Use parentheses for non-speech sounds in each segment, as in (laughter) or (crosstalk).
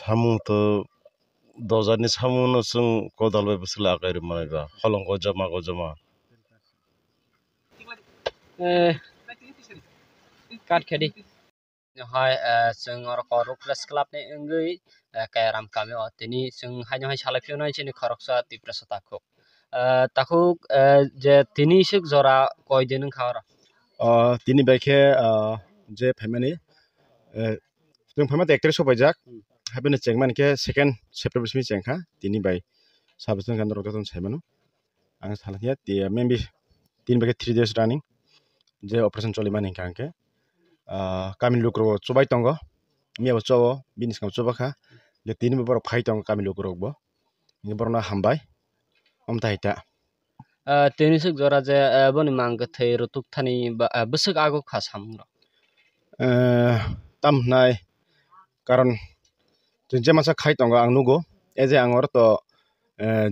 सामुखौ दजानि सामुनो जों खदाल बायबासो लागायरो मानायबा हलंग जमा जमा काट खेदि হয় जों रक प्रेस क्लाबनि ओंगै कायराम कामिअ तिनि जों हायनो हाय सालायफिनाय जोंनि खरकसा तिप्रेसा ताखौ ताखौ जे तिनि सिक जरा कयदिन खार तिनि बाइखे जे फेमेनि जों फेमा एक्टर सबायजाक सेकेन्ड चङ्माप्ट बि चेङाइ बाइ सानो डक्टर अहिले मे मेबी तिन बागे थ्री डेज रानिङ जे अपरेसन माने कामिन चलि मिङे कामिलु चो बिनिस काम जे फाइ तो मिओिसँग चोबा बरख खाइ तुब बो बना तेनिसक जरा जे बनि थानि आगो मै र कारण जे मासा खाय तंग आं नुगो एजे आंर तो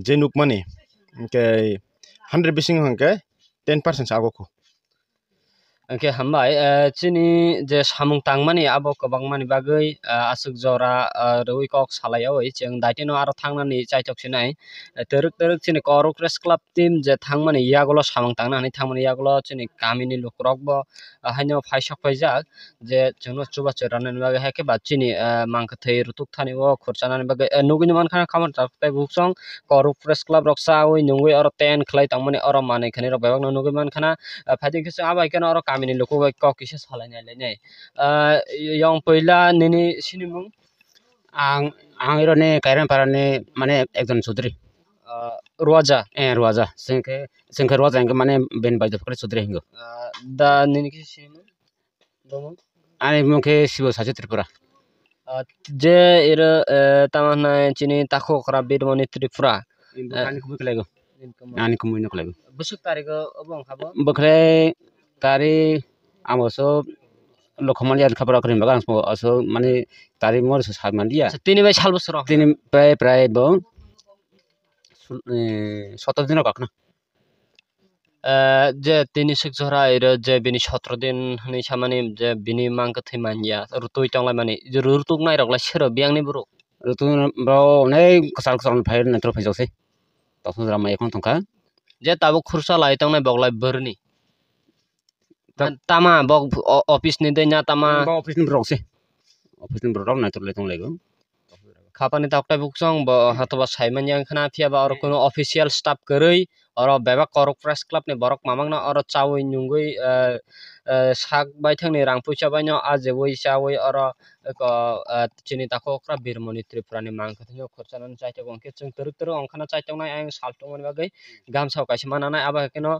जे नुक मानि के हंड्रेड बिसिं हांके टेन पार्सेंट आगोखौ ओके हामबाय चिनि जे सामुं तांमानि आबो गोबांमानि बागै आसुक जरा रविकक सालायावै जों दाइटेनो आरो थांनानै जायथकसिनाय तोरुक तोरुक चिनि करक रेस क्लाब टीम जे थांमानि यागलो सामुं तांनानै थांमानि यागलो चिनि गामिनि लोकरकबो हायनो फाइसक फाइजाक जे जोंनो चुबा चरानानि बागै हायके बा चिनि मांखो थै रुतुक थानिबो खरचानानि बागै नुगिनि मानखा खामार ताकते बुकसं करक प्रेस क्लाब रक्सा ओइ नुगै आरो टेन खलाय तांमानि आरो माने खनि रो बेबागनो नुगै मानखाना फाइदिं किसो आबाय केन आरो aminin loko wai kok kisi salan ah, yang poila nini sini ang ang iro kairan para mane ekdon ah, ruaja eh ruaja sengke sengke ruaja engke mane ben bai dokre sudri hingo ah, da nini kisi sini domo ani mung sibo saje tripura যে এর তামান চিনি তাকো করা বীরমণি ত্রিপুরা আনি কুমুই কলাইগো আনি কুমুই নকলাইগো বসুক তারিখ অবং খাবো বখলাই तारिक आं असो लखमन याद खापरा करिम बागा आं असो माने तारिक मोर सात मान दिया तिनि बाय साल बसर तिनि बाय प्राय ब সতেরো দিনও কাক না যে তিনি শিখ জহরা এর যে বিনি সতেরো দিন হনি সামানি যে বিনি মাংকে থৈ মানিয়া ঋতু ইটংলাই মানে যে ঋতুক নাই রকলাই সের বিয়াংনি বড় ঋতু অনেক কসাল কসাল ফাইর নেত্র ফাইজাসে তখন রামা এখন টঙ্কা যে তাবো খুরসা লাইতাং নাই বগলাই বরনি tama bok office ni denya tama bok office ni brok se office ni brok na tole tong lego khapani takta buksong bo hatoba saiman yang khana phia ba or kono official staff kerei oro bebak korok press club ni borok mamang no oro chawi nungui sak bai thangni rang puisa bai no ajeboi chawui oro chini tako okra birmoni tripurani mangka thangyo khorchanan chaite bongke chung turuk turuk onkhana chaite nai ang saltungani bagai gamsa kaisa manana aba keno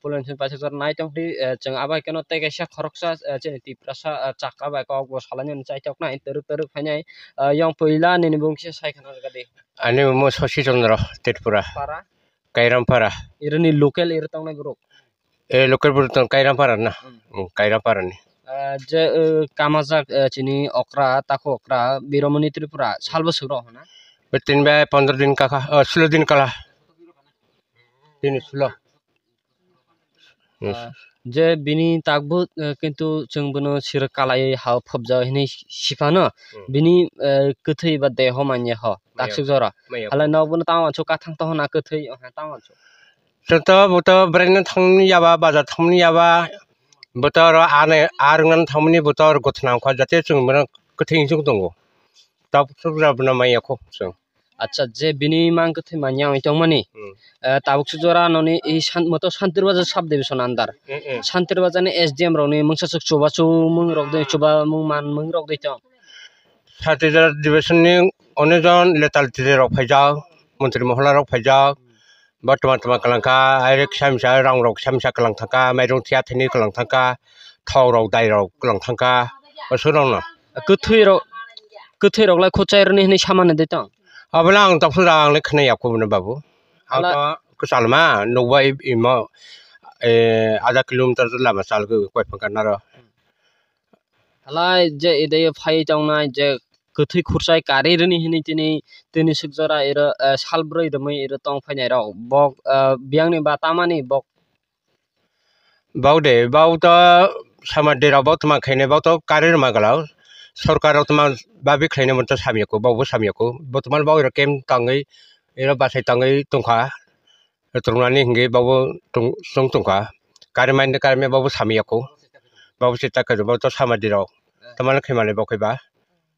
pollution paisa jor nai tongri chung aba keno te kaisa khoroksa chini tiprasa chakka bai ka ogbo salani chaite okna turuk turuk phainai yang poila nini bongse saikhana de ani mo chandra Chandra তেটপুরা কাইরামপাড়া এরনি local এর তাও নাকি রোগ এ local কাইরামপাড়ার না কাইরামপাড়ানি যে কামাজা চিনি অকরা তাকো অকরা বীরমণি ত্রিপুরা সাল বছর হনা তিন বে পনেরো দিন কাকা ষোলো দিন কালা তিন ষোলো जे बिनि ताकबो किन्तु जोंबोनो सिर कालायै हा फबजा हिनि सिफानो बिनि गोथै बा देह मानि ह दाक्सु जरा हालै नबोनो ताव छु का थांग तहना गोथै ह ताव छु तत बत ब्रेन थंग याबा बाजा थंग याबा बत र आने आरंगन थंगनि बत र गथना ख जते जोंबोनो गोथै जों दङ दाब सुजा बना माया ख जों আচ্ছা যে বিনি মাংকথে মানিয়া হইতো মানে তাবুক সুজরা ননি এই মত শান্তির বাজার সাব ডিভিশন আন্ডার শান্তির বাজারে এসডিএম রনি মংসা সুক চোবা চৌ মুং রক দই চোবা মুং মান মুং রক দইতো শান্তির ডিভিশন নি অনেকজন লেতাল তিরে রক ফাইজাও মন্ত্রী মহলা রক ফাইজাও বর্তমান তোমার কালাঙ্কা আইরেক সামসা রং রক সামসা কালাং থাকা মাইরং থিয়া থেনি কালাং থাকা থাও রক দাই রক কালাং থাকা বসো রং না কথুই রক কথুই রকলা খোঁচাইরনি হনি সামানে দিতাম అవలా ఆం తప్సుదాంలే ఖనయాక్కున బాబు ఆత కుసాలమా నువ్వై ఇమ ए आधा किलोमीटर तो लामा साल को कोई पंकन ना रहा हलाय जे इधर फाइ चाउना जे कथी खुरसाई कारे रनी हिनी तिनी तिनी सुजरा इर साल ब्रो इर मैं इर तों फाइ नाय राव बक बियांग ने बातामा ने बक बाउ दे बाउ तो समा देरा बाउ तमा खैने बाउ तो कारे रमा गलाव सरकारा बर्थमान बा बेख्लायनो मोनदों सामिखौ बावबो सामिखौ बर्थमान बाव केम थाङै एरा बासाय थाङै दंखा थंनानै हिंगै बावबो जों दंखा गारमायनो गारमाया बावबो सामिखौ बावबो सेथा खोजोबावथ' सामादिराव তোমার খেমালে बावखैबा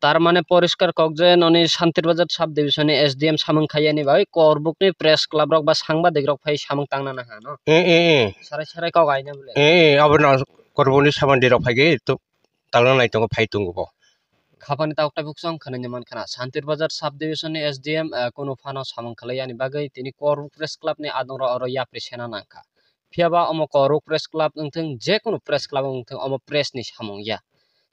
তার মানে পরিষ্কার কক যে ননি বাজার সাব ডিভিশনে এস ডি এম সামং খাইয়ানি নি ভাই করবুক নি প্রেস ক্লাব রক বা সাংবাদিক রক ভাই সামং টাংনা না হ্যাঁ এ এ এ সারাই সারাই কক আইনা বলে এ আবার না করবনি সামান রক ভাই গে তো টাংনা নাই তো ভাই তুঙ্গবো खाफानि ता अक्टा बुक्सं खनन्य मन खना शान्तिर बजार सब डिविजन नि एसडीएम कोनो फानो सामं खलयानि बागै तिनि करुक प्रेस क्लाब नि आदर अर या प्रेसेना नांखा फियाबा अम करुक প্রেস ক্লাব नंथं যে কোনো प्रेस ক্লাব नंथं अम प्रेस নি सामं या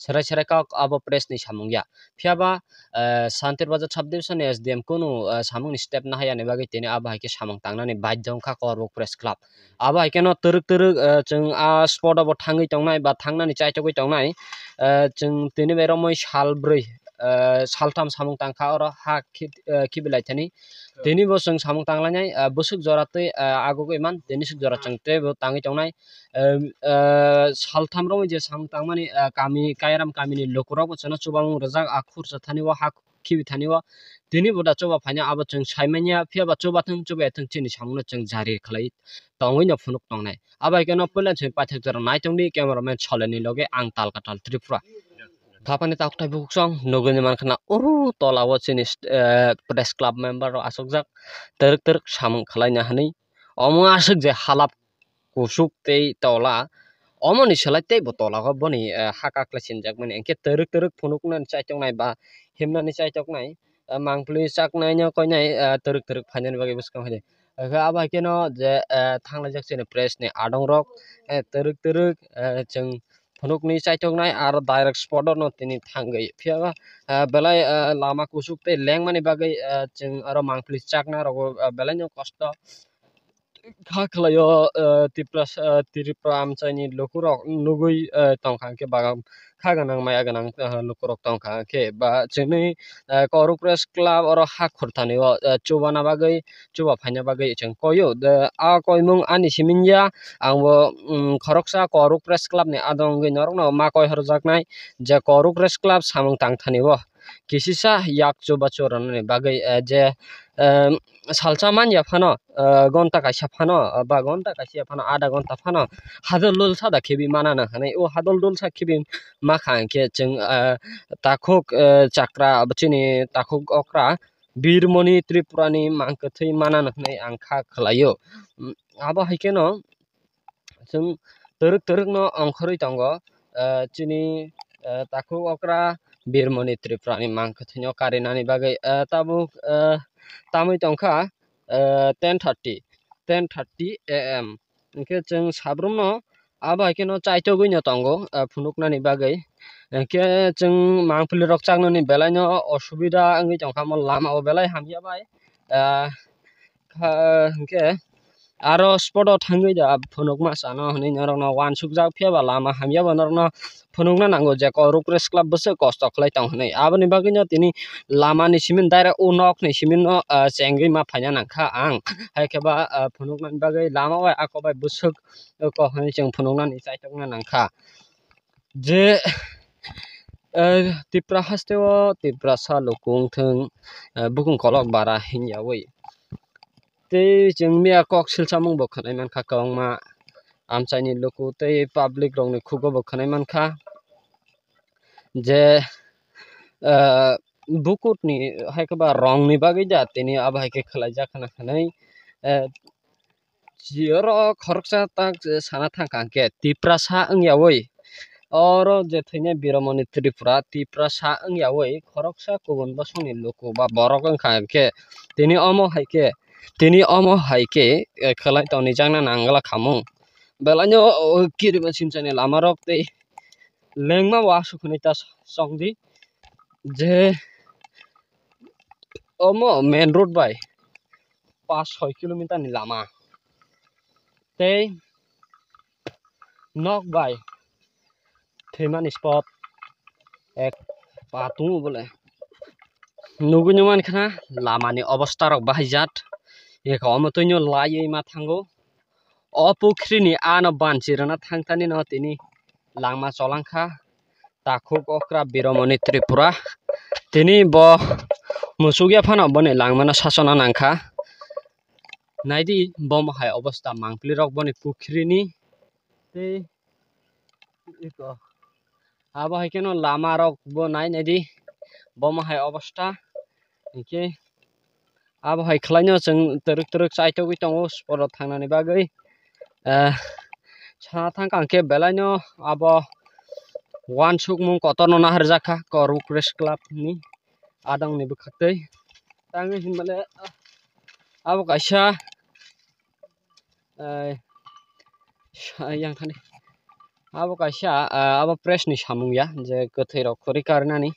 সেরাই সেরাই কাক আব প্রেস নি সামুং ইয়া ফিয়াবা Shantir Bazar subdivision S D M কোনো সামুং নি স্টেপ না হাইয়ানি বাকি তিনি আব হাইকে সামুং তাংনানি বাধ্য অংখা করবো প্রেস ক্লাব আব হাইকে ন তরুক তরুক চং আ স্পট আবো থাঙ্গি টংনাই বা থাংনানি চাইটগুই টংনাই जों दिनै माइरं मुइ सालब्रै सालथाम सामुं तांखा और हा खिबिलाई थानी देनी बो जों सामुं तांलानाय बोसुक जरातै आगोगो इमान देनी सुक जरा चंगते बो ताङै तांनाय सालथाम रमै जे सामुं तांमानि कामि कायराम कामिनि लोकराव बचना चुबां रजाक आखुर जथानि व हा खिबि थानि व देनी बोदा चोबा फाइना आबो जों साइमानिया फियाबा चोबा थों चोबा एथों चिनि सामुंनो जों जारि खलाई ताङै न फुनुक तांनाय आबाय केन पलन छै पाथक जरा नायतोंनि क्यामेरामैन छलेनि लगे आं तालका ताल त्रिपुरा थापाने ताकथाय बुक्सं नगोनि मानखाना ओरु উরু चिनिस प्रेस क्लाब मेम्बर आसकजाक तर्क तर्क सामं তরক তরক সামন आसक না হানি অম तेइ যে হালাপ কুসুক তেই তলা অম তেই বতলা বনি হাকা ক্লাসিন সিনজাক মানে এনকে তরক তরক ফুনুক নানি চাইতক নাই বা হেমনা নি চাইতক নাই মাংপলি চাক নাই না কই নাই তরক তরক ফাইনাল বাকি বুসকাম হলে আবার কেন যে থাংলা যাকছে প্রেস নে আডং রক তরুক তরুক চং ধনুকনি চাইটক নাই আর ডাইরেক্ট স্পটও তিনি থাঙ্গই ফিয়াবা বেলায় লামা কুসুকতে ল্যাং মানে বাগে আর মাংফলি চাক না রগ বেলায় কষ্ট खाख्लायो तिप्लास तिरिप्राम चाहिनि लकुरक नुगुइ तंखांखे बागा खागनां माया गनां लकुरक तंखांखे बा चेनै करू प्रेस क्लाब और हा खुरथानि चुबा ना बागै चुबा फाइना बागै चें कयो आ कयमुं आनि सिमिनजा आंबो खरकसा करू प्रेस क्लाब नि आदंगै नरक मा कय हरजाकनाय जे करू प्रेस क्लाब सामुं तंखानि kisisa yakcho bachorani bagai je salchaman yafano gonta kaisa fano ba gonta kaisa fano ada gonta fano hadol dol sada khibi manana hanai o hadol dol sa khibi ma khang ke cheng takhok chakra bachini takhok okra birmoni tripurani mangkathai manana hanai angkha khalayo aba haikeno cheng তরুক তরুক ন অংখরই তঙ্গ চিনি তাকু অকরা birmoni triprani mangkathinyo karinani bagai tabuk tamui tongkha 10:30 10:30 am hingke jeng sabrumno abo hingkeno chaitogino tongo phunuknani bagai hingke jeng mangpili rokchaknani belaino osubida wngui tongkha mo lamao belai hamya bai hingke aro spot thangoi da phunuk ma sano hne norok no wan sukjak pheba lama hamya banorok no na nango je ko rukres club bese kosto khlai tang hne aboni bagino tini lama ni simin daire unok nok ni simin no chengri ma phanya nangkha ang na phunukna bagai lama wa bai busuk e ko hne cheng na ni chaitokna nangkha je e, tipra hasteo tipra sa lukung thung e, bukung kolok bara hinyawi tei chung mia kok sil samung bo khanai man kha ma amchai ni loku tei public rong ni khugo bo khanai man kha je (hesitation) eh, bukut ni hai ka ba rong ni bagi ja tini ab hai ke khala ja khana eh, jiro khorksa tak sana thang kang ke tipra sa ang ya woi oro je thaine biromoni tripura tipra sa ang ya woi khorksa kubon basoni loku ba borok ang kha ke tini omo hai ke tini omo haike khelai tawni jakna nangla khamung belanyo kirima simchani lamarok tei lengma wasu khunai ta songdi je omo main road bai পাঁচ ছয় kilometre নি লামা তেই knock by থৈমান spot এক পাতু বলে নুগুনুমান খানা লামানি অবস্থা rock বাহাইজাত এখো অমতৈন্য লাই এই মা থাঙ্গো অপুখ্রিনি আন বানচিরানা থাংতানি ন তিনি লাংমা তাকুক অক্রা বীরমণি ত্রিপুরা তিনি ব মুসুগিয়া ফান বনে লাংমানা শাসনা নাংখা নাইদি বম অবস্থা মাংপলি রক বনে পুখ্রিনি আবহাই কেন লামা রক নাই নাইদি বম অবস্থা abo hai klanyo seng teruk teruk sai to gi tong os poro tana bagai sana tang kang ke belanya, abo wan suk mung kotor nona harzaka koru kres klap ni adang ni bekak tei tangi e hin bale eh, abo kasha eh, yang tani abo kasha eh, abo pres ni samung ya je ke rok kori karna ni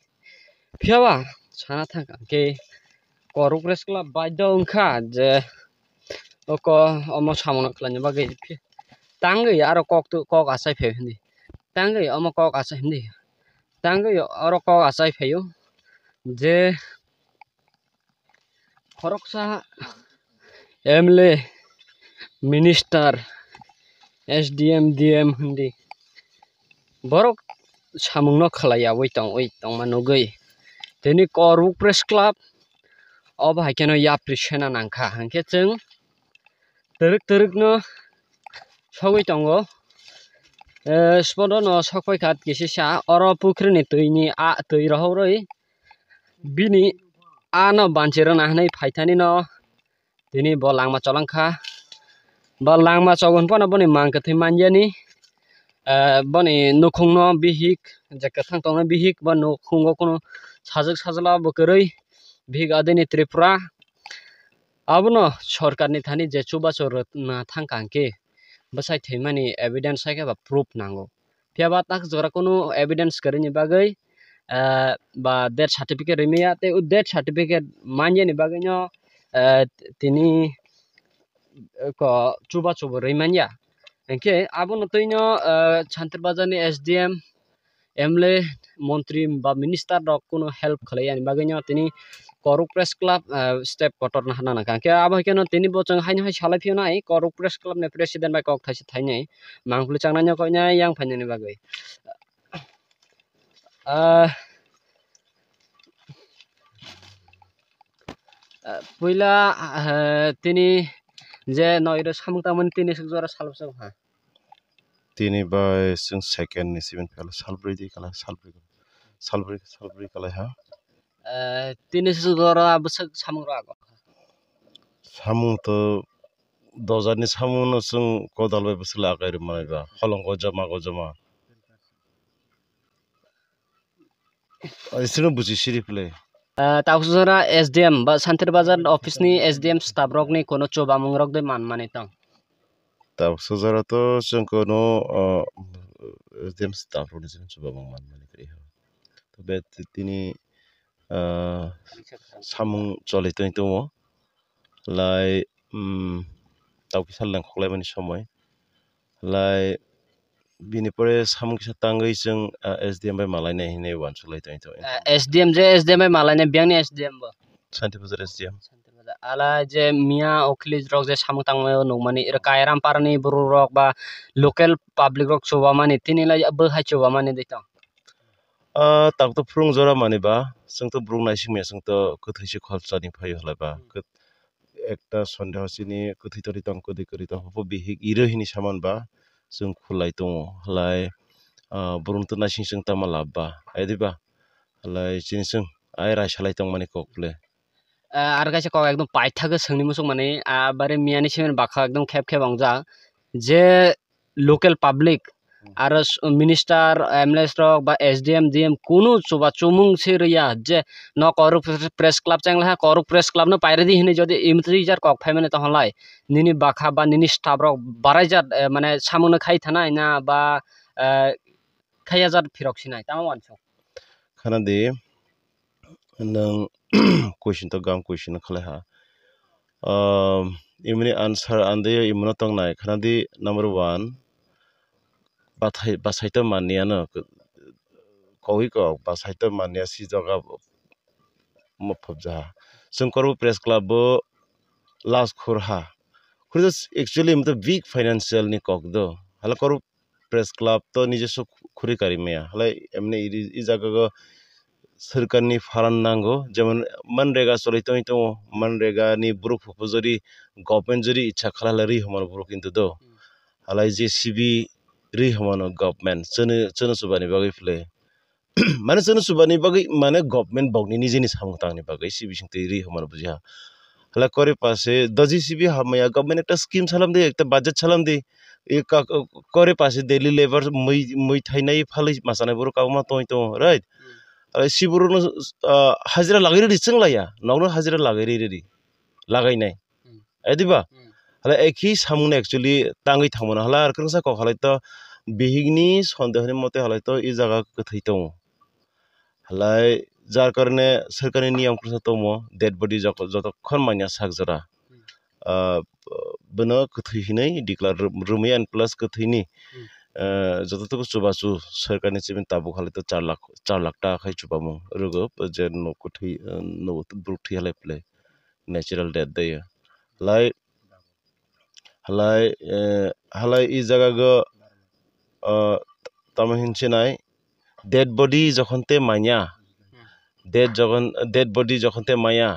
piawa sana tang kang ke rukreskla bajdo ka je oko omo samona khlanya bage ya aro kok tu kok asai phe hindi ya omo kok asai hindi ya aro kok asai phe yo je sa emle minister SDM DM hindi borok samungno khlaya woi tong woi tong manogei teni koruk res club अब हाइकेनो याप्रि सेना नांखा हांखे जों तोरक तोरकनो सगै दङ स्पदनो सकयखात गेसेसा अर पुख्रिनि दैनि आ दै रहरै बिनि आनो बान्चेर नाहनै फाइथानि न दिनै ब लाङमा चलाङखा ब लाङमा चगन पन बनि मांखो थै मान्जानि बनि नखुंनो बिहिक जेके थांथावनो बिहिक बा नखुंगो कोनो साजोक साजला बकरै भिगादिनी त्रिपुरा আবনো সরকারनि थानि जेचु बाचर ना थांखांके बसाय थैमानि एभिडेन्स हाय बा प्रुफ नांगौ फियाबा ताक जरा कुनु एभिडेन्स करिनि बागै বা ডেথ সার্টিফিকেট রিমিয়াতে ডেথ সার্টিফিকেট মানিয়ে নিবাগৈ তিনি চুবা চুব রিমানিয়া এনকে আবো নতৈন ছান্তির বাজারনি S D M emle menteri mbak minister kuno help kalian yani baginya tini korup press club eh, step kotor nah kan nah, nah, nah, kaya abah kena tini bocong hanya hanya salah pion ai korup press club ne presiden baik kok tasit hanya ai mangkul cangnanya kok nya yang banyak nih bagai eh, eh, Pula uh, tini je noirus hamung tamun tini sekuara salam semua. दिनैबा जों सेकेन्डनि seven खालाय सालब्रै दि खालाय सालब्रै सालब्रै सालब्रै खालाय हा तिनि sugar आवश्यक सामुग आगो सामुग तो दजानि सामुग न कोदाल बाय बसला रे मायबा हलंग जमा गो जमा इसनो बुझि सिरि फले तावसुजरा एसडीएम बा सान्तिर बाजार अफिसनि एसडीएम स्टाफ रगनि कोनो चोबा मुंग रगदै मान माने तं 따브소자라도 쩨코노 잼스 따브로니즘 주바방 만만이 그래요. 또 베트티니 어 사몽 চলিতই তো লাই দাউকি সাল্লাং খলাইবানি সময় লাই বিনিপরে সামুকি সাতাঙ্গই जों एसडीएम बाय मालायनाय हिनै वान চলাইतই তো एसडीएम जे एसडीएम बाय मालायनाय बियांनि एसडीएम बो Santipur SDM ala je mia oklis rok je samu tang me nu mani ir kairam parni buru rok ba lokal public rok chowa mani tini la ya ba ha chowa mani de ta a tang to prung jora mani ba sung to brung na sing me sung to kothi chi khol sa ni phai hola ba hmm. ekta sondha sini kothi tori tang ko dikori ta hobo bihi irohini saman ba sung khulai tu halai a burung to na sing sung ta ma la ba ai de ba halai sing sung ai ra shalai mani kokle आरो खायसे कक एकदम पाइथाखो सोंनि मोसौ माने आबारे मियानि semen बाखा एकदम खेब खेब अंजा जे लोकेल पाब्लिक आरो मिनिस्टार एम एल रक बा S D M D M कुनु चुबा चुमुं से रिया जे न करु प्रेस क्लाब चांगला हा करु प्रेस क्लाब न पायरे दी हिने जदि इमत्री जार कक फाइ माने तहलाय निनि बाखा बा निनि स्टाफ रक बाराय जार माने सामोनो खाइ थाना ना बा खाइया जार फिरक सिनाय तामा वानसो खाना दे नों question to gam question khala ha imni answer ande imno tong nai khana di number 1 bathai basai ta mania na kohi ko basai ta mania si jaga mo phobja sunkaru press club bo last khur ha khur actually im the big financial ni kok do hala koru press club তো নিজস্ব খুরিকারি মেয়া হলে এমনি এই জায়গা सोरकारनि fund नांगौ जेमन मनरेगा सलितङै दङ मनरेगानि बुरुफोरखौ जुदि गभमेन्ट जुदि इच्छा खालामला रि हमानो किन्तु दो हालाय जे सि बि रि हमानो गभमेन्ट जोनो जोनो सुबानि बागै फैले (coughs) माने जोनो सुबानि बागै माने गभमेन्ट बावनि निजेनि सामंतांनि बागै सि बि सिंते रि हमानो बुजिया हालाय करे पासे दजि सि बि हमया गभमेन्ट एकटा स्किम ছালাম एकटा बाजेट বাজেট ছালাম দে करे पासे डेलि लेबर मै मै थाइनाय फालै मासानाय बर' काउमा तोय तो राइट सिबुरुनो हाजिरा लागै रेडि सों लाया नावनो हाजिरा लागै रेडि लागायनाय एदिबा हले एखि सामुनो एक्चुअलि टाङै थांमोन हला आरो खोंसा खौ हलाय तो बिहिगनि सन्देहनि मते हलाय तो इ जागा गोथै दङ हलाय जार कारने सरकारनि नियम खोंसा दङ डेड बडि जतखन मानिया सागजरा बेनो गोथैहिनै डिक्लार रुमै एन्ड प्लास गोथैनि যতটুকু চুবাচু সরকার ᱥᱚᱨᱠᱟᱨ ᱪᱮᱢᱤᱱ ᱛᱟᱵᱚ ᱠᱷᱟᱞᱮ ᱛᱚ লাখ চার লাখ টাকা খাই চুবামু রোগ যে নকুঠি ব্রুঠি হলে প্লে ন্যাচারাল ডেথ দেয় হালাই হালাই হালাই ই জায়গা গ তামহিনছে নাই ডেড বডি যখন তে মাইয়া ডেড যখন ডেড বডি যখন তে মাইয়া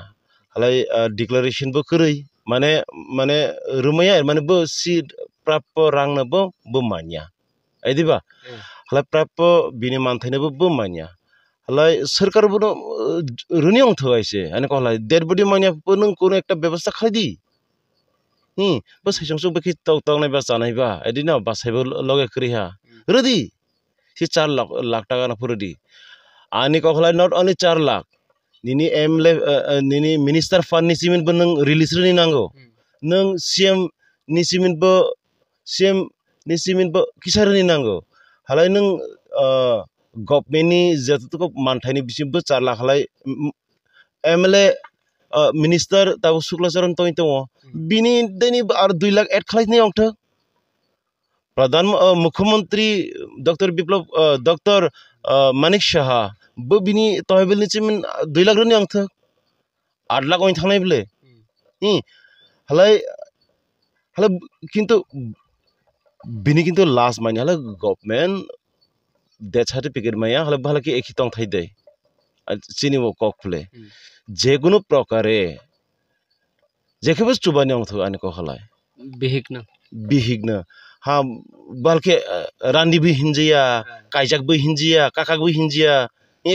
হালাই ডিক্লারেশন বো করেই মানে মানে রুমায়া মানে বো সি প্রাপ্য রাং না বো মাইয়া দিবা হলে প্রাপ্য বিনি মানথাইনবো বম মানিয়া হলাই সরকারবো রুনি অংথ আইসে এনেক হলাই দেড় বডি মানিয়াবো নং কোনো একটা ব্যবস্থা খাই দি হুম বো সেইসংসো বেকি তক তক নাইবা জানাইবা এদিন বাসাইবো লগে করিহা রেডি সে চার লাখ লাখ টাকা না পুরো দি আনি কখলাই নট অনলি চার লাখ নিনি এম লে নিনি মিনিস্টার ফান্ডনি সিমেন্টবো নং রিলিজ রুনি নাঙ্গো নং সিএম नि सिमेन्टबो सिएम नि सिमेन्ट किसारनि नांगौ हालाय नों गभर्नमेन्टनि जेथुखौ मानथायनि बिसिमबो चार लाख हालाय एम एल ए मिनिस्टार ताबो शुक्लाचरण तय दङ बिनि दैनि आरो दुइ लाख एड खालायनाय अंथो प्रधान मुख्यमन्त्री डक्टर बिप्लब डक्टर मानिक साहा बो बिनि तहबिलनि सिमेन्ट दुइ लाख रोनि अंथो आठ लाख अन थांनाय बेले हालाय हालाय কিন্তু বিনি কিন্তু লাস main হলে গভর্নমেন্ট ডেথ সার্টিফিকেট মাইয়া হলে ভালো কি একই tong thai dei চিনিব কক ফুলে যে কোনো প্রকারে যেখে যেকেবাৰে চুবানি অংথ আনি কলায় বিহিগ্ন বিহিগ্ন হা ভালকে হিনজিয়া বালকে বই হিনজিয়া কাইজাকবি বই হিনজিয়া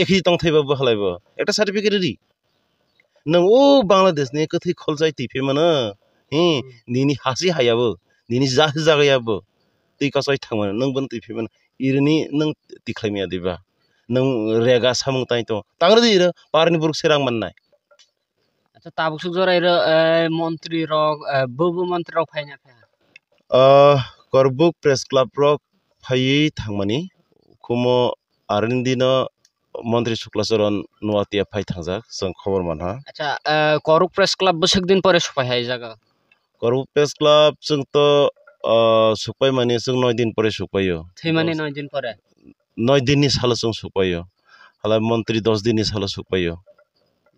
একই এখি টংথাইবাবো হালাইব একটা চাৰ্টিফিকেট ৰি নং ও বাংলাদেশনি কথি খলজাই তিফে মানে হি নিনি হাসি হাইয়াবো নিনি জাহ জাগাইয়াবো tika sai thangmana nang ban tui phimana irni nang tikhlaimia diba nang rega samung tai to আচ্ছা তাবুক সুজর এর মন্ত্রী রক ববু মন্ত্রী রক ফাইনা ফাইনা করবুক প্রেস ক্লাব রক ফাই থাংমানি কুমো আরিন দিন মন্ত্রী শুক্লাচরণ নোয়াতিয়া ফাই থাংজাক সং খবর মানহা আচ্ছা করুক প্রেস ক্লাব বসেক দিন পরে সুফাই হাই জায়গা করবুক প্রেস ক্লাব সং তো सुखपाय माने जों नय दिन परे सुखपायो थैमाने नय दिन परे नय दिननि साल जों सुखपायो हाला मन्त्रि दस दिननि साल सुखपायो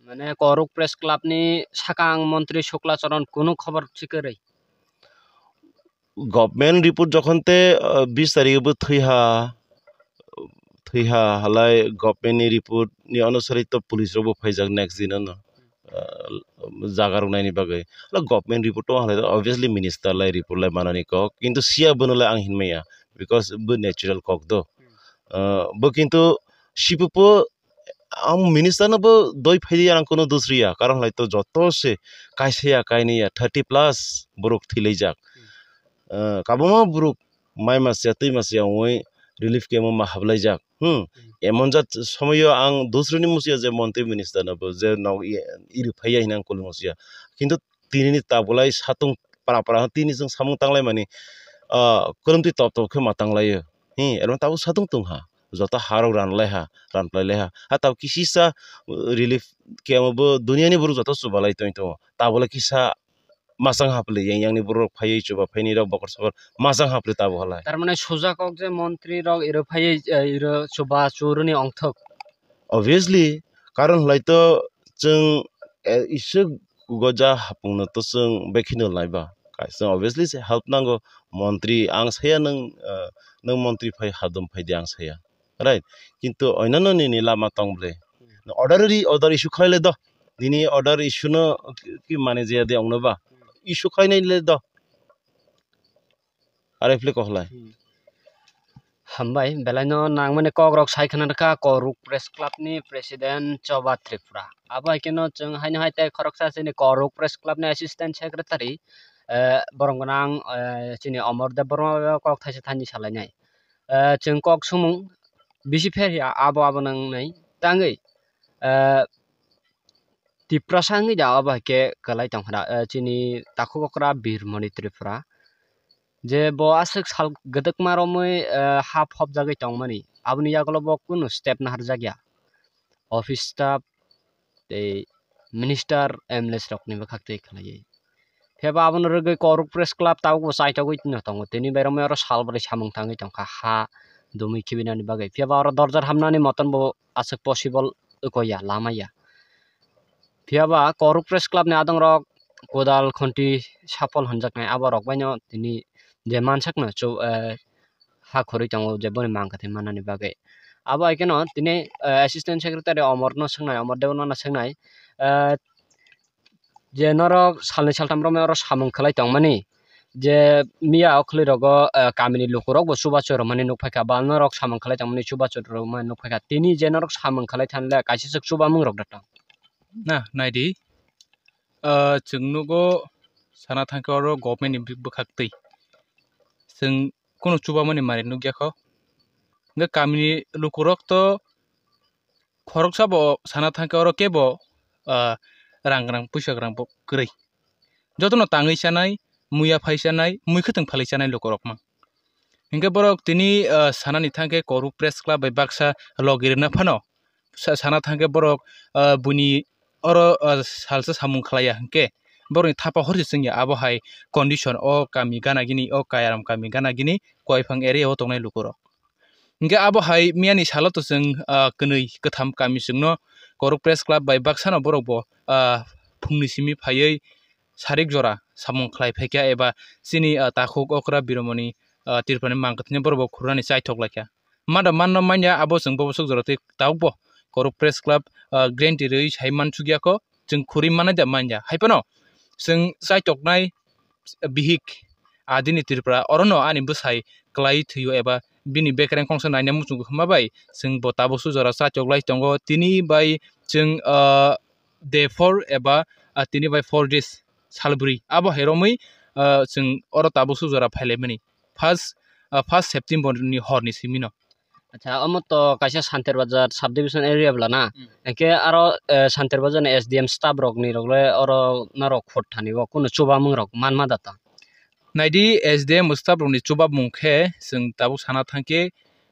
माने करक प्रेस क्लाबनि साकां मन्त्रि शुक्लाचरण কোনো খবর ঠিকरै गभर्नमेन्ट रिपोर्ट जखनते 20 तारिखबो थैहा थैहा हालाय गभर्नमेन्टनि रिपोर्टनि अनुसारित पुलिसरबो फैजाग नेक्स्ट दिन न जागारनायनि बागै गभर्नमेन्ट रिपर्टआव आंलाय अभियासलि मिनिस्टारलाय रिपर्टलाय बानानै कक किन्तु सिया बनोलाय आं हिनमाया बिकज बो नेचुरेल कक दो बो किन्तु सिपुपो আম মিনিস্টার না দই ফাইদি আর কোনো দুসরিয়া কারণ হয়তো যত সে কাইসেয়া কাইনিয়া থার্টি প্লাস বুরুক থিলেই যাক কাবমা বুরুক মাই মাসিয়া তুই মাসিয়া ওই रिलीफ केमा मा हबलाई जा हम एमन जा समय आं दोस्रो नि मुसिया जे मन्त्री मिनिस्टर नबो जे न इरु फैया हिनां कोल मुसिया किन्तु तिनि नि ताबुलाई सातुं परा परा तिनि जों सामुं तांलाय माने अ कोलमति तप तप खमा तांलाय हि एरो ताबु सातुं तुं हा जत हारो रानलाय हा रानलाय ले हा हा ताव किसिसा रिलीफ केमा बो दुनिया नि बुरु जत सुबालाय तोय तो ताबुला किसा মাসাং হাফলি ইয়াংনি বড় ফাইয়ে চুবা ফাইনি রক বকর সবর মাসাং হাফলি তাবো হলা তার মানে সোজা কক যে মন্ত্রী রক এর ফাইয়ে এর চুবা চুরনি অংথক অবভিয়াসলি गजा तो बेखिनो लायबा जों अबभियासलि हेल्प नांगौ मन्त्री आं साया नों नों मन्त्रि आं राइट किन्तु अन्यान्यनि लामा तंब्ले अर्डार अर्डार इस्यु खालायले द माने ইস্যু খাই নাই দ আর এফলে কহলাই হামবাই বেলাইন নাং মানে কক রক সাইখানার কা করুক প্রেস ক্লাব নি প্রেসিডেন্ট চবা ত্রিপুরা আবাই কেন চং হাইন হাইতে খরকসা সিনি করুক প্রেস ক্লাব নি অ্যাসিস্ট্যান্ট সেক্রেটারি বরং নাং চিনি অমর দেব বর্মা কক থাইসে থানি সালাইনাই চং কক সুমুং বিসি ফেরিয়া আবো আবো নাং নাই তাঙ্গই tiprasang ida aba ke kalai tang hara chini takhu kokra birmani tripura je bo asik sal gadak maro moi hap hop jagai tang mani abni jaglo bo kun step na har jagya office staff te minister emles rokni ba khakte khalai ফেবা আপনার করুক press club তাও চাইটাগৈ নতঙ্গ তিনি বাইরে আরো সালবারি সামং থাঙ্গি তঙ্কা হা দমি খিবিনানি বাগাই ফেবা আরো দরজার হামনানি মতন বো আছে পসিবল কইয়া লামাইয়া প্রেস ক্লাব নে আদং भियाबा करु प्रेस क्लाबनि आदंगरक गोदाल खन्ति सफल हनjaknai aba rokbaino tini je mansakno cho ha khori tango je boni mangkate manani bage aba এখানে তিনি অ্যাসিস্ট্যান্ট সেক্রেটারি অমর না অমরনো সোংনাই অমরদেবনা সোংনাই যে নর সালনি সালতাম রমে অর সামং খালাই মানে যে মিয়া অখলি রগ কামিনি লোকরক বো সুবাচর রমানি নুকফাইকা বা নরক সামং মানে খালাই তংমানি সুবাচর রমানি নুকফাইকা তিনি যে নরক সামং খালাই থানলে কাইসে সুবামং রক ডাটাং না নাইডি চুংনুগো সানা থাকে আরো গভর্নমেন্ট ইম্পিকবো খাকতেই जों কোনো চুবামনি মারি নুগিয়াখো গে কামিনি লুকুরক তো খরক সাব সানা থাকে আরো কেব রাং রাং পয়সা রাং গ্রৈ যতন তাঙৈ সানাই মুয়া ফাইসানাই মুইখোতং ফালাইসানাই লুকুরক মাং হিংকে বরক তিনি সানানি থাকে করু প্রেস ক্লাব বাক্সা লগিরে না ফানো সানা থাকে বরক বুনি अरो सालसो सामुं खालाया हंके बरनि थापा हरसे जोंनि आबहाय कन्डिसन ओ गामि गानागिनि ओ कायाराम गामि गानागिनि कयफां एरियाव दंनाय लुकुरो हंके आबहाय मियानि सालतो जों कनै गथाम गामि जोंनो गरुक प्रेस क्लाब बाय बाक्सानो बरबो फुंनि सिमि फायै सारिक जरा सामुं खालाय फेक्या एबा सिनि ताखुक अक्रा बिरमनि तिरपानि मांगथनि बरबो खुरानि सायथक लाखिया मादा मान्न मान्या आबो जों बबसक जरते दावबो कौरव प्रेस क्लाब ग्रेन्टिर हाई मानसुगिया को जिन खुरी मान मानजा हाईपनो जिन जैटकनाय बिहिक आदि नीतिरपरा अरनो आनी बसाय क्लाई थ एबा बिनि बेकरें कंस नायना मुसुगु खमाबाय जिन बता बसु जरा साचोग्लाय तंगो तिनी बाय जिन दे फोर एबा तिनी बाय फोर डेज सालबुरी आबो हेरोमै जिन अरता बसु जरा फाइलेमनि फास्ट फास्ट सेप्टेम्बर नि हरनि सिमिना আচ্ছা আমার তো কাছে শান্তির বাজার সাব ডিভিশন এরিয়া বলা না একে আরো Santir Bazar S D M staff রক নি রকলে আর না রক ফোট থানিব কোন চুবা মুং রক মান মা দাতা নাইডি এস ডি এম স্টাফ রকনি চুবা মুখে जों তাবু সানা থাকে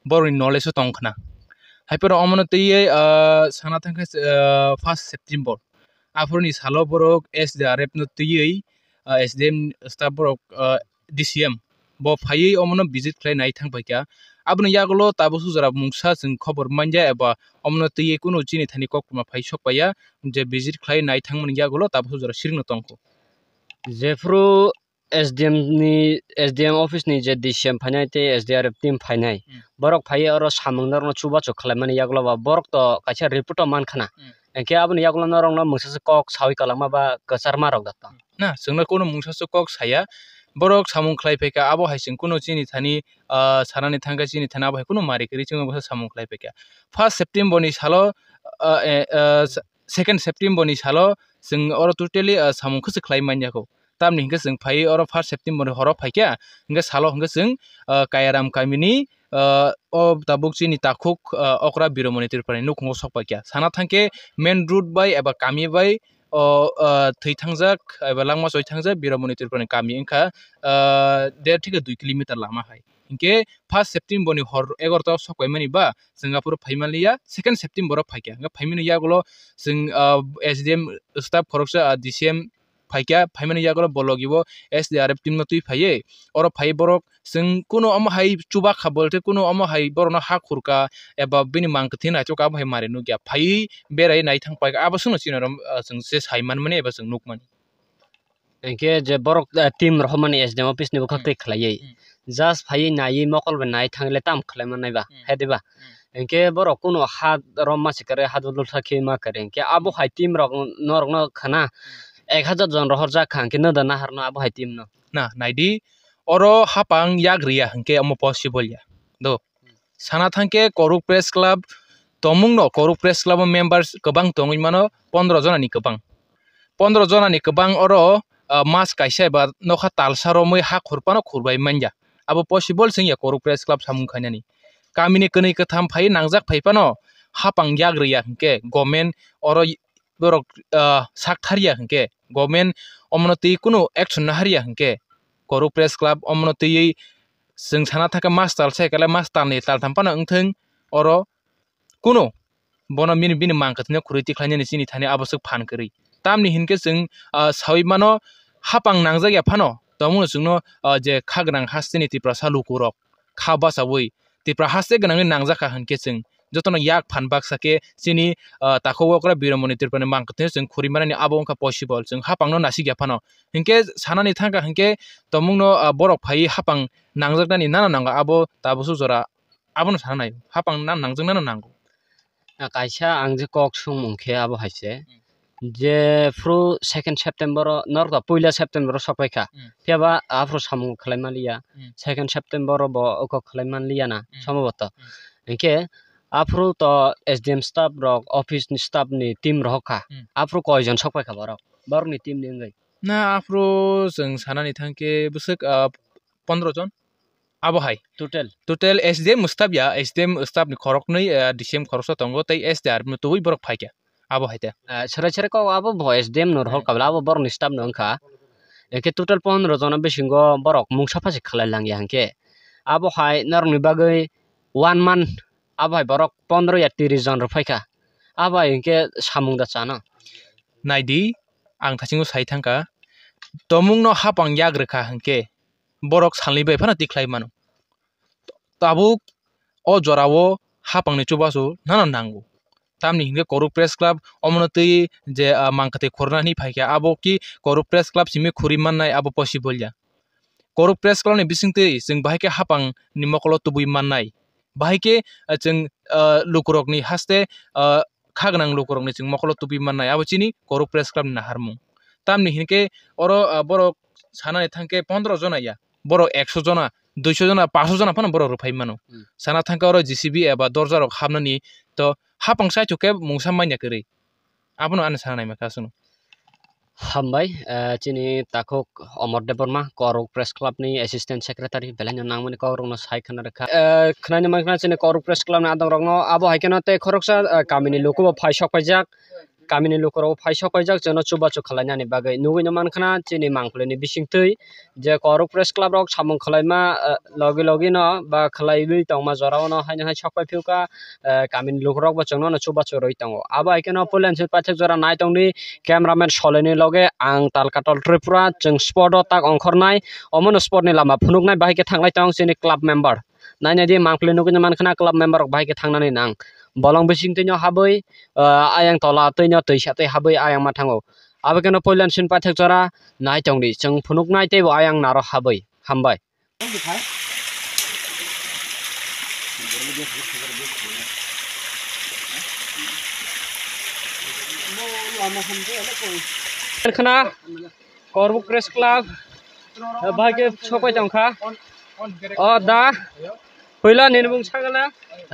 বড় নলেজ তংখনা হাইপর অমন তৈ সানা ইয়ে, থাকে ফার্স্ট সেপ্টেম্বর আফরনি সালো বরক এস ডি আর এফ তৈ ইয়ে, এস ডি এম স্টাফ বরক ডি সি এম ব ফাইয়ে অমন ভিজিট খাই নাই থাকবাইকা aboni yaglo tabo sujara mungsa jeng khobor manja eba omno tiye kuno chini thani kokma phai sopaya je bizir khlai nai thangmani yaglo tabo sujara siringno tongko jefro SDM नि SDM office नि जे DCM फाइनाय ते SDRF team फाइनाय बरक phi और सामंगनर न चुबा चो खलामने यागला बा बरक तो काछा रिपोर्ट मान खाना एके आबन यागला न रंग न मुसा कक सावि कलामा बा कसार मारक दत्ता ना सोंना कोनो मुसा कक साया borok samung khlai phaika abo haising kuno chini thani sarani thangka chini thana abo kuno mari kiri chingo bosa samung khlai phaika first september ni salo second september ni salo jing oro totally samung khus khlai manya ko tamni hinga jing phai oro first september ni horo phaika hinga salo hinga jing kayaram kamini তাবুকচি নি তাকুক অকরা বিরমণিতির পরে নুকুঙ্গ সক পাইকা সানা থাকে main route by এবার কামি by थैथांजाक एबा लामा सहैथांजाक बिरमनिथुरफोरनि गामि ओंखा देर थिखा दुइ किल'मिटार लामाहाय इनके फार्स्ट सेप्टेम्बरनि हर एगार'तायाव सकयमानिबा जोंहाफोर फैमालिया सेकेन्ड सेप्टेम्बराव फायखाया फैमानि गैयाब्लाल' जों एस डि एम स्टाफ खरगसा डि सि एम फाइकिया फाइमानि जागोल बलग S D R F team तुई फाइए और फाइ बरक जो कम हाई चुबा खाबलते कम हाई हाइ हा खुरका एबा बी मांगी आचोक आब हाई मारे गया फाइ बेर नाय थां पाइक आबो सुनो सिनो जों से साइमान माने नुक जे बरक team Rahman S D M office निबो खक्ते जास्ट फाइ मकल बे नाय थांले हेदेबा enke boro kuno had rom masi kare had lul thaki ma kare enke abo hai tim rok norok no এক হাজার জন রহর যা খান কিনা দা নাহার না আবহাই তিম না না নাইডি অরো হাপাং ইয়াগ রিয়া হাঙ্কে অম পসিবল ইয়া দো সানা থাঙ্কে করুক প্রেস ক্লাব তমুং ন করুক প্রেস ক্লাব মেম্বার্স গবাং তঙই মানো পনেরো জনানি গবাং পনেরো জনানি গবাং অরো মাস কাইসা বা নখা তালসারো মই হা খুরপানো খুরবাই মানজা আবো পসিবল সিং ইয়া করুক প্রেস ক্লাব সামুং খাইনানি কামিনি কनै কথাম ফাই নাংজাক ফাইপানো হাপাং ইয়াগ রিয়া হাঙ্কে গভর্নমেন্ট অরো বরক সাকথারিয়া হাঙ্কে গভর্নমেন্ট অমনতি কোনো একশন হারিয়া হংকে করু প্রেস ক্লাব অমনতিই जों साना थाखा मास्टार साइकेल मास्टारनि तालथामफाना ओंथों अर' कुनु बन मिनि बिनि मांखोथिनो खुरैथि खालायनायनि सिनि थानि आवश्यक फानखोरै तामनि हिनके जों साविमानो हापां नांजागिया फानो तमुनो जोंनो जे खागोनां हास्तिनि तिप्रा सालुकुरक खाबासावै तिप्रा हास्ते गोनाङै नांजाखा होनके जों যতন ইয়াক ফান বাকসাকে চিনি তাকোগ্রা বীরমণিতিরপনে মাংকতে যেন খুরিমারানি আবো অঙ্কা পসিবল যেন হাপাংনো নাসি গ্যাফানো হিংকে সানানি থাকা হিংকে তমুংনো বরক ফাই হাপাং নাংজাকদানি নানা নাঙ্গা আবো তাবসু জরা আবো সানাই হাপাং না নাংজং নানা নাঙ্গো কাইসা আং যে কক সুমুখে আবো হাইছে যে ফ্রু সেকেন্ড সেপ্টেম্বর নর্গ পয়লা সেপ্টেম্বর সপাইখা পেবা আফ্রু সামু খালাইমালিয়া সেকেন্ড সেপ্টেম্বর ব অক খালাইমালিয়া না সম্ভবত একে আপ্রু आफू त एसडिएम स्टाफ र अफिस स्टाफ नि टिम रखा आफू कयजन सबै खबर बर नि टिम नि ngay ना आफू जों सानानि थांके बुसक পনেরো জন আবহাই total total S D M staff ইয়া এস ডি এম স্টাফ নি খরক নই ডিসিএম খরসা তঙ্গ তাই এস ডি আর তুই বরক ফাইকা আবো হাইতে সরে সরে কও আবো ভয়েস দেম নর হল কাবলা আবো বর নিস্তাব নংখা একে টোটাল পনেরো জন বেশিঙ্গ বরক মুংসা ফাঁসি খালাই লাঙ্গি হাঙ্কে আবহাই হাই নর নিবাগৈ one month abai borok pondro ya tiris jon rok faika abai hingke samung da chana naidi ang thasingo sai thangka tomung no hapang yak rekha hingke borok sanli bai phana tiklai mano tabuk o jorao hapang ni chubaso nana nangu তামনি হিংগে করু press club অমনতি যে মাংকাতে খোরনা নি ফাইকা আবো কি করু press club সিমে খুরিমান নাই আবো পসিবল যা করু প্রেস ক্লাবনি বিসিংতে জিং বাহাইকে হাপাং নিমকল তুবুই মান্নাই बाहायके जों लुकुरकनि हास्ते खागनां लुकुरकनि जों मकल टुपि माननाय आबोचिनि गरु प्रेस खालामनो हारमुं तामनि हिनके अर बर' सानानै थांके पन्द्र' जना या बर' एकस' जना दुइस' जना पासस' जना फानो बर' रुफाय मानो साना थांके अर जिसिबि एबा दरजारक हाबनानै त हापां साइथुके मुंसा मानियाखै रे आपनो आं सानाय माखा सोनो Hambay chini takok Omar Deborma Korok Press Club ni Assistant Secretary belanya namani korok no sai khana rakha khana ni mangna chini Korok Press Club na adang rokno abo haikena te khoroksa kamini lokobo phaisok paijak गामिनि लोकराव फायसा फायजाक जोंनो चुबा चु खालायनानै बागै नुगैनो मानखाना जोंनि मांखलनि बिसिंथै जे करो press क्लाबरक सामुं खालायमा लगे लगेनो बा खालायबै दंमा जरावनो हायनो हाय सफाय फिउका गामिनि लोकराव बा जोंनो चुबा चु रय दङ आबा इकेनो पोलेन से पाथे जरा नाय दंनि केमेरामेन सलेनि लगे आं तालकाटल त्रिपुरा जों स्पट ताक अंखरनाय अमन स्पटनि लामा फुनुकनाय बाहायके थांलाय दं जोंनि क्लाब मेम्बार नायनाय दि मांखलनि नुगैनो मानखाना क्लाब मेम्बारक बाहायके थांनानै नां bolong bising te habai ayang tola te nyo tui sa te habai ayang ma thango abe keno poilan sin pathak chora nai chong ri chung phunuk nai te bo ayang naro habai hambai khana korbuk press club bhage chopai jongkha o da पहिला निर्मोंग छागला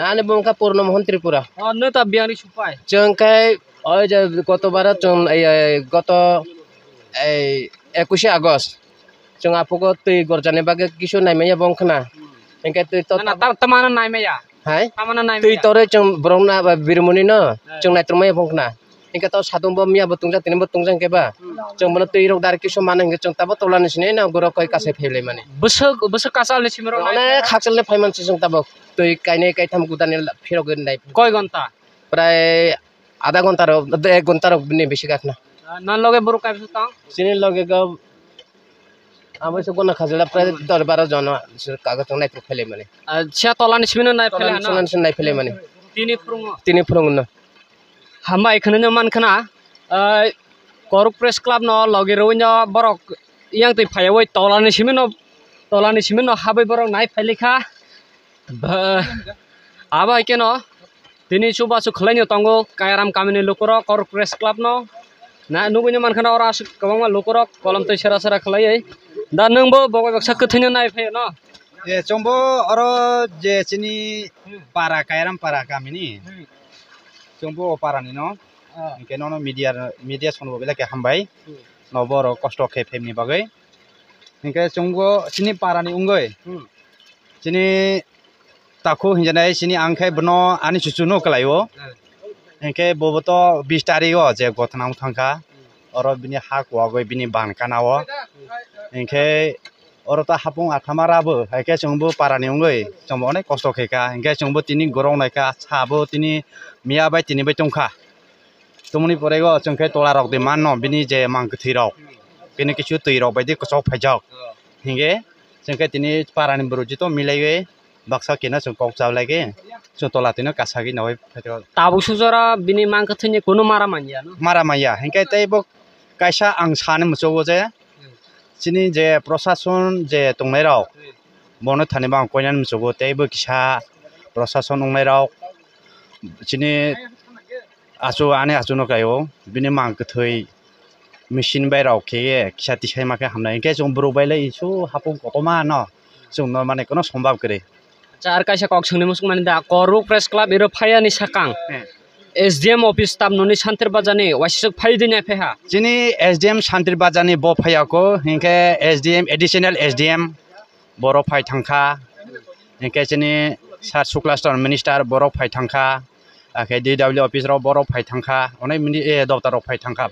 आने बोंका पूर्ण मोहन त्रिपुरा अन्न त बियानी सुपाय चंकाय ওই যে গতবার গত এই একুশে আগস্ট চং আপুকে তুই গরজানে বাগে কিছু নাইমাইয়া বংখনা এনকে তুই তো তামানা নাইমাইয়া হ্যাঁ তামানা নাইমাইয়া তুই তোরে চং ব্রহ্মনা বীরমণি ন হ্যাঁ। চং নাইত্রমাইয়া বংখনা hingga tau satu bom mia betung jang tini betung jang keba cung mana tu irok dari kisu mana hingga cung tabo tolan ni sini na goro koi kasih pele mana besok besok kasal ni simero mana kasal ni payman sih cung tabo tu ikai ni ikai tham kuda ni piro gendai koi gonta প্রায় আধা ঘন্টার এক ঘন্টার বেশি কাট না না লগে বড় কাজ তাও সিনি লগে গব আমি সব কোন খাজলা প্রায় 10 12 জন কাগজ নাই ফেলে মানে আচ্ছা তলা নিছিন নাই ফেলে না নাই ফেলে মানে তিনি ফুরুং তিনি ফুরুং না hamba ikhana kena eh, koruk press club no logi roinya borok yang tipe phaya woi tolani simeno tolani simeno habai borok nai phailika aba ikeno tini chuba chu khlenyo ram kami kamini lokoro koruk press club no na orang asik ora kawangma lokoro kolam cerah sera sera dan nunggu nungbo bogo baksa kuthina naik phaya no ya chombo oro je chini para ram para kami ni जोंबो पारानिनो केनोनो media media सोनबो बेला के हामबाय नबर कष्ट खे फेमनि बागै हिंखे no, सिनी पारानि उंगै सिनि ताखु हिंजानाय सिनी आंखे बनो आनि सुचुनो कलायो हिंखे बबोतो 20 तारिखो जे गथनाव थांखा अरो बिनि हाक खवागै बिनि orang tak hapung akamar abu, hingga cumbu para niunggui, cumbu ini kosong keka, hingga tini gorong neka, sabu tini miabai tini becungka. Tumuni porego cungke tolarok di mana, bini je mang bini kecil tirok, bini kosong pejok, hingga cungke tini parani ni beruji to milaiwe. Baksa kena cungkok sah lagi, cung tolatina kasagi nawe pejok. Tabu susora bini mang mara kuno Mara Maramanya, hingga tapi bok kaisa angsan musuh gua sini je prosesun je tungmerau bonet hani bang koyan misogo tebe kisha prosesun tungmerau sini asu ane asu no kayo bini mang ketui mesin berau kee kisha tisha ima ke hamna ike sung buru bale isu hapung koto mana sung no mane kono sombab kere cara kaisa kok sung nemu sung mane da koru press club iro payani sakang eh. SDM office तामननि सान्तिर बाजानि वासिसक फाइदिने फेहा जिनि SDM सान्तिर बाजानि ब फायाको हिंखे एसडीएम एडिशनल एसडीएम बर' फाय थांखा हिंखे जिनि सार शुक्ला स्टार मिनिस्टार बर' फाय थांखा आखे डिडब्लिउ अफिसराव बर' फाय थांखा अनै मिनि ए दफ्तराव फाय थांखा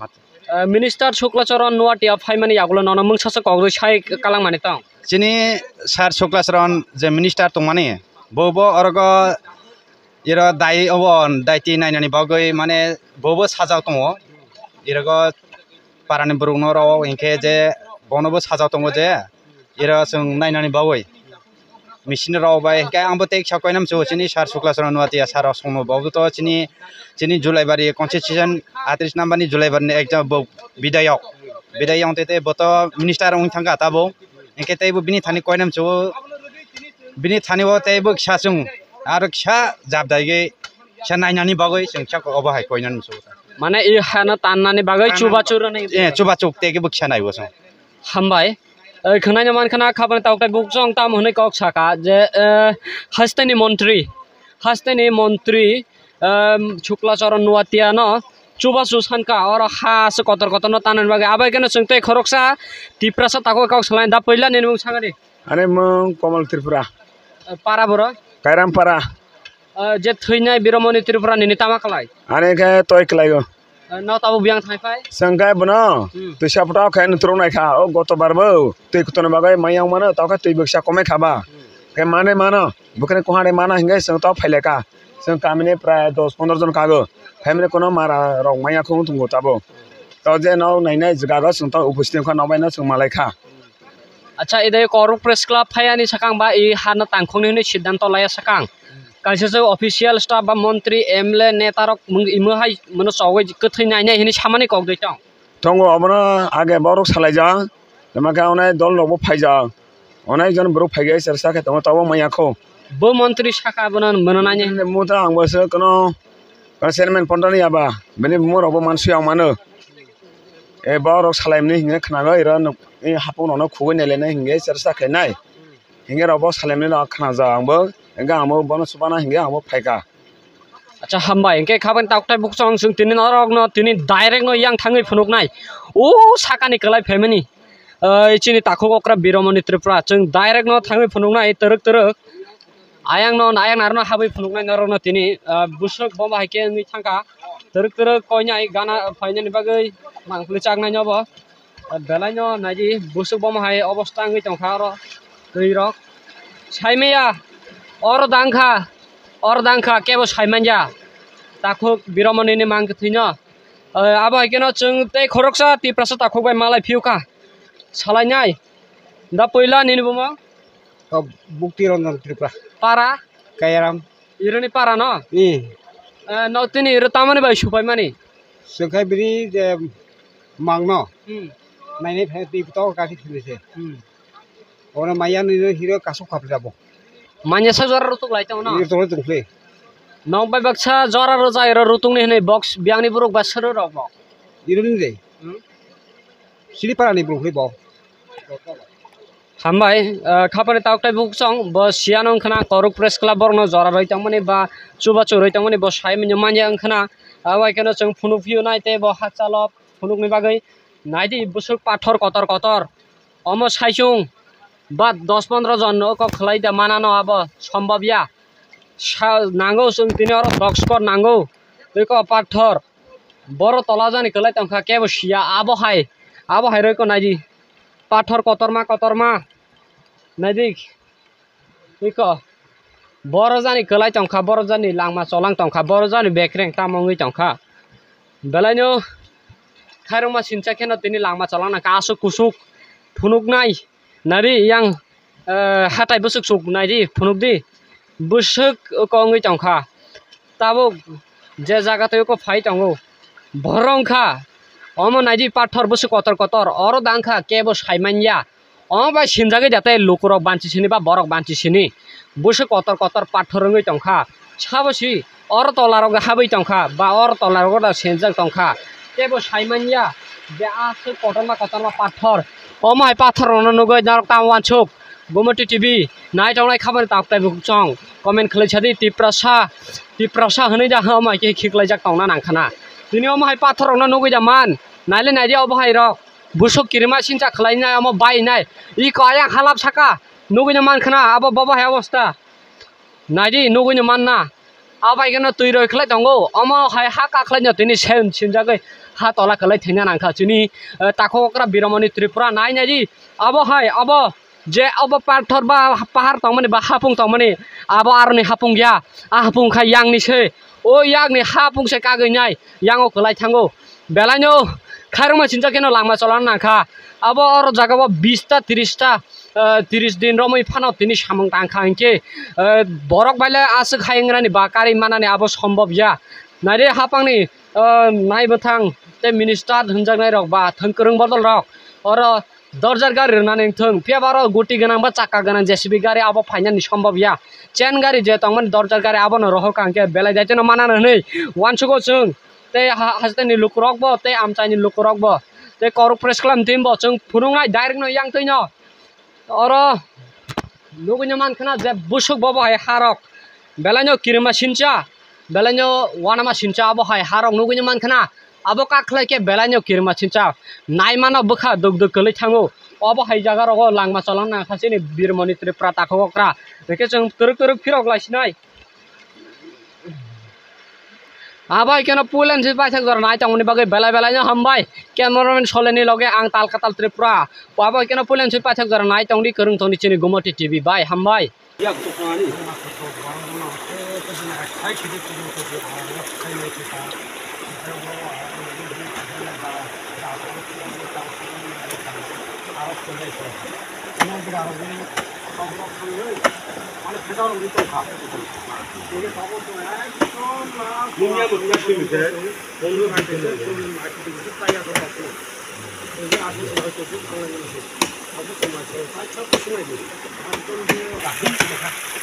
मिनिस्टार शुक्लाचरण नुवाटिया फायमानि आगोल नन मुं सासे कांग्रेस साय कालां माने तं जिनि सार शुक्लाचरण जे मिनिस्टार तंमानि बबो अरग इरो दाय अब दायथि नायनानै बागै माने बबो साजा पारानि राव जे बनोबो साजा दङ जे इरो जों नायनानै बावै मेसिन राव बाय आंबो टेक सार शुक्लाचरण सार संनो बावबोथ' चिनि चिनि जुलाइबारि कन्स्टिटिउसन आट्रिस नाम्बारनि एक्जाम बिदायाव बिदायाव ते बत' मिनिस्टार उं थांगा ताबौ हिंखे तैबो बिनि थानि बिनि थानिबो तैबो आरो खिसा जाबदायगे खिसा नायनानै बागै जों खिसाखौ अबहाय कयनानै मोसौ माने इ खाना ताननानै बागै चुबा चुर नै ए चुबा चुबतेगेबो खिसा नायबो जों हामबाय खोनाय मान खाना खाबान बुक जों ताम हनै कक साका जे मन्त्री मन्त्रि मन्त्री छुक्ला शुक्लाचरण नुवातिया न चुबा सुसानका और हास कतर कतर न तानन बागे आबाय केन संते खरोक्सा तिप्रासा ताको कक सलाइन दा पहिला नेनु सांगरे अरे म कमल त्रिपुरा पारा बरो कायरामपारा जे थैनाय बिरमनि त्रिपुरानि तामाखलाय आने काय तयखलाय गो नाव ताबो बियांग थायफाय संगाय बनो तैसापटाव खाय नत्रो नायखा ओ गत बारबो तैखतन बागाय मायाव मानो तावखा तैबक्सा कमे खाबा के माने मानो बुकने कोहाडे माना हिंगे संग ताव फैलेका संग कामने प्राय 10 15 जन कागो फैमने कोनो मारा रंग माया खौ तुंगो ताबो त जे नाव नायनाय जगागो संग ताव उपस्थित खा नबायना बायना संग मालायखा আচ্ছা এদাই করুক প্রেস ক্লাব ফাইয়ানি সাকাংবা এই হানা তাংখংনি সিদ্ধান্ত লাইয়া সাকাং কাইসে অফিসিয়াল স্টাফ বা মন্ত্রী এমএলএ নেতারক ইমহাই মানে সবাই কথৈ নাই নাই হিনি সামানি কক দই টং টং আমরা আগে বড় সালাই যা তোমাকে অনেক দল নব ফাই যা অনেক জন বড় ফাই গাই সেরসা খেতে তব মাইয়াখো বো মন্ত্রী শাখা বনান মনানাই মুতা আংবাসে কোনো চেয়ারম্যান পন্ডানি আবা বেনি মোরবো মানসিয়া মানো এ বড় সালাইমনি হিনে খানাগো এরা हापनावनो खुबैनायलायनाय हिंगे सेर साखैनाय हिंगे रावबो सालायनो खोनाजा आंबो हिंगा आंबो बनो सुबाना हिंगे आंबो फायगा আচ্ছা হামবা এনকে খাবেন তাকটাই বুক চং সুং তিনি নরক ন তিনি ডাইরেক্ট ন ইয়াং থাঙ্গি ফনুক নাই ও সাকানি কলাই ফেমেনি এই চিনি তাকু কক্রা বিরমনি ত্রিপুরা চং ডাইরেক্ট ন থাঙ্গি ফনুক নাই তরক তরক আয়াং ন নায়াং নারন হাবি ফনুক নাই নরক ন তিনি বুসক বমা হাইকে নি থাঙ্কা তরক তরক কইনাই গানা ফাইনালি বাগৈ মাংফুলি চাগ নাই নব belanya naji busuk bom hai obostang wi tong kharo tui rok saimaya or dangkha or dangkha kebo saimanja takho biromani ni mang thina अब हैकन चुङ त्यही खोरक छ ती प्रसाद खोक्बाई मलाई फिउका छलाइ नै द पहिला निनु म बुक्ति रञ्जन त्रिपुरा पारा कायराम इरनि पारा न इ नौतिनी इर तामाने भाइ सुपाइ माने sekarang beri mangno নাইনাই বিপদাও গাড়ি ফেলেছে ওরা মাইয়া নিয়ে হিরো কাছও খাবলে যাবো মাইয়াসা জ্বর রুতুক লাইতাও না তোলে দংলে নং বাই বাক্সা জ্বর আর যায় এর রুতুংনি হনে বক্স বিয়াংনি বুরুক বাসর রব ইরুনি দে সিলিপারানি বুরুক রিব হামবাই খাপারে তাওকটাই বুকচং ব সিয়ান অংখানা করুক প্রেস ক্লাব বর্ণ জরা রইতামনি বা চুবা চুরইতামনি মানে ব সাই মিনি মানিয়া অংখানা আওয়াই কেন চং ফুনুফিও নাইতে ব হাচালপ ফুনুকনি বাগৈ नदि पाठर कटर कटर अमो सङ बा दस पन्ध्र जन नैदि मनाान अब सम्भव्याङ पाठर बर तला रुख पाला जान खलै तेबो सिया अब है अब है रि पाठर कटरमा कटरमा नैदिको बर जान खलै त बोजी लाङमा चलङटा बर जानु बेकरेङ तामाङ तलै न খাইরমা সিনচা খেন তিনি লাংমা চালানা কাসু কুসুক ফুনুক নাই নারি ইয়ং হাতাই বসুক সুক নাই দি ফুনুক দি বসুক কঙ্গি টংখা তাবো যে জায়গাতে কো ফাই টঙ্গো ভরংখা অম নাই দি পাথর বসু কতর কতর অর দাংখা কে বস খাইমাইয়া অম বাই সিনজাগে যাতে লোকরক বাঞ্চিসিনি বা বরক বাঞ্চিসিনি বসু কতর কতর পাথরঙ্গি টংখা সাবসি অর তলারগ হাবই টংখা বা অর তলারগ সেনজাক টংখা তেব সাইমানিয়া বেয়া আছে কটনমা কটনমা পাথর অমাই পাথর অননুগৈ দার কাওয়ান ছোক গোমটি টিভি নাই টাউনাই খাবার তাকতাই বুক চং কমেন্ট খেলে ছাদি তিপ্রাসা তিপ্রাসা হনে যা অমাই কে খিকলাই যা কাউনা নাংখানা তিনি অমাই পাথর অননুগৈ যা মান নাইলে নাইদি অবহাই রক বুসক কিরিমা সিনচা খেলাই নাই আমার বাই নাই ই কয়া খালাপ সাকা নগুইনে মানখানা আবার বাবা হে অবস্থা নাইদি নগুইনে মান না আবাই কেন তুই রই খেলাই দঙ্গো আমার হাই হা কাখলাই না তিনি সেন সিনজাগৈ हा होला खलै थैना नाखा चुनी ताखो ओकरा बिरमणि त्रिपुरा नाय नाजी अब है अब जे अब पाथर बा पहाड़ तमने बा हापुंग तमने अब आर ने हापुंग या आ हापुंग खा यांग नि छे ओ यांग ने हापुंग से कागै नाय यांगो खलाय थांगो बेलानो खायरमा चिन्छ किन लामा चलाउन नाखा अब अरू जग्गामा बिसवटा तिरिसवटा तिरिस दिन र मै फानाव तिनी सामुङ टाङ्खा आङ्के भरक बाइले आसो खाइङ बाकारी मानाने अब सम्भव या नारे हापाङ नि নাই bơ তে মিনিস্টার minister রক বা rok বদল রক অর দরজার গাড়ি নানেন থং পেবার গুটি গান বা চাকা গান জেসিবি গাড়ি আবো ফাইনানি সম্ভব ইয়া চেন গাড়ি যে তখন দরজার গাড়ি আবো না রহ কাঙ্কে বেলায় যাইতে না মানা নেই ওয়ান সুগো চং তে হাজতানি লুক রকবো তে আমচাইনি লুক রকবো তে করক প্রেস কলাম দিম চং ফুরুংনাই ডাইরেক্ট নয় তৈন অর লুগুনি মানখানা যে বুসুক বাবা হয় হারক বেলায় কিরমা সিনচা বেলাইনো ওয়ানামা সিনচা আবো হয় হারং নুগুনি মানখানা আবো কাকলাইকে বেলাইনো কিরমা সিনচা নাইমানো বখা দুগ দুগ কলাই থাঙ্গো অবো হাই জায়গা রগ লাংমা চলানা খাসিনি বীরমণি ত্রিপুরা তাকোকরা দেখে চং তরুক তরুক ফিরক লাইসিনাই আবাই কেন পুল এনসি পাইছে গর নাই তামনি বাগে বেলা বেলায় হামবাই ক্যামেরাম্যান সলেনি লগে আং তালকাতাল ত্রিপুরা আবাই কেন পুল এনসি পাইছে গর নাই তামনি করুন তনি চিনি গুমটি টিভি বাই হামবাই 잘 기대치는 것을 바라고 하이웨이 다 알았어, 내서. 그놈들 알아보니, 가서 보면, 아니, 배달은 우리 좀 가. 여기 가고 또, 아이, 좀 나. 문양은 문양식이 돼. 공급할 때는 좀 마시고, 흑사이야 돌아가고. 여기 아저씨 말고, 흑사이야 돌아가고. 가서 좀 마셔. 살짝 조심해야 돼. 안 던져가.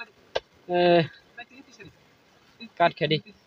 Eh, kat